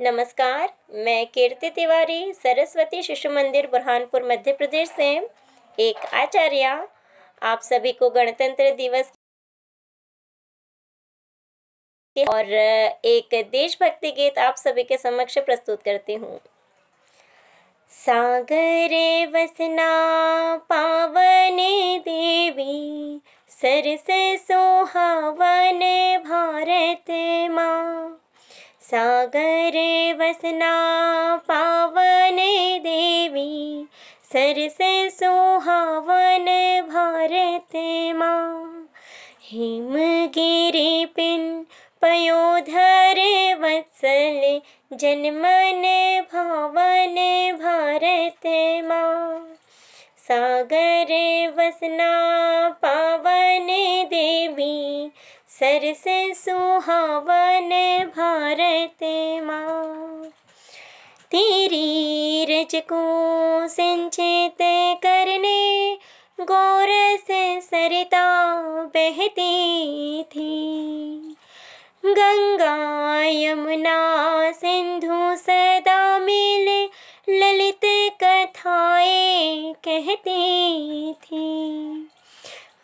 नमस्कार मैं कीर्ति तिवारी सरस्वती शिशु मंदिर बुरहानपुर मध्य प्रदेश से एक आचार्य आप सभी को गणतंत्र दिवस और एक देशभक्ति गीत आप सभी के समक्ष प्रस्तुत करती हूँ सागरे वसना पावने देवी सरसे सोहावन भारत सागर वसना पावन देवी सरसे सुहावन भारत माँ हिमगिरि पिन पयोधर वत्सल जन्मन भावन भारत माँ सागर वसना पा सर से सुहावन भारत माँ तेरी रज को संचित करने गौर से सरिता बहती थी गंगा यमुना सिंधु सदा मिल ललित कथाएं कहती थी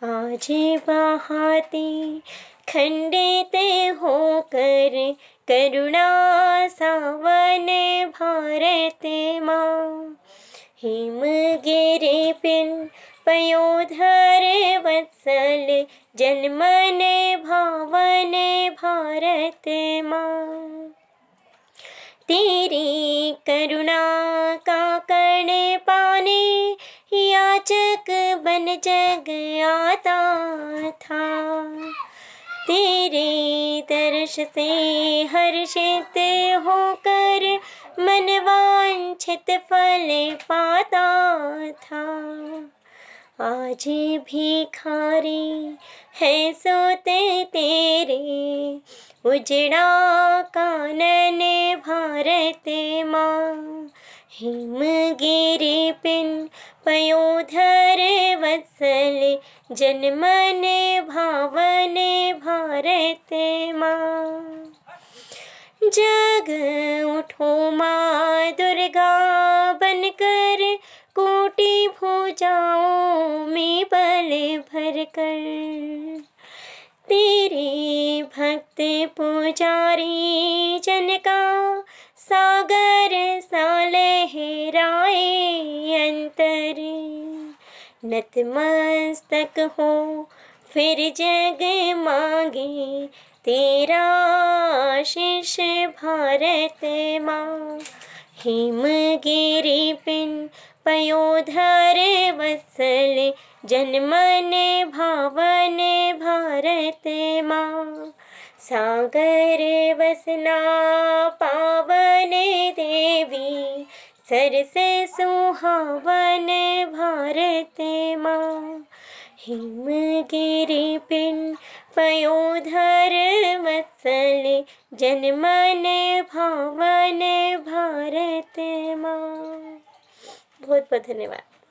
आज बहाती खंडित होकर करुणा सावन भारत माँ हिम गिरे पिन पयोधर वत्सल जन्मन भावन भारत माँ तेरी करुणा का कण पाने याचक बन जग आता था हर्ष से हर्षित होकर मन वांछित फल पाता था आज भी खारी है सोते तेरे उजड़ा कानन भारत माँ हिमगिरी पिन पयोधर वत्सले जन्मने भावने भारत माँ जग उठो माँ दुर्गा बनकर कोटी भुजाओं में बल भर कर तेरे भक्त पुजारी जन का सागर सा लहराए नतमस्तक हो फिर जग मांगे तेरा शिष्य भारत माँ हिमगिरी पिन पयोधर वसल जन्मन भावन भारत माँ सागर वसना पा सर से सुहावन भारत माँ गिरी पिन पयोधर मसल जनमन भावन भारत माँ बहुत बहुत धन्यवाद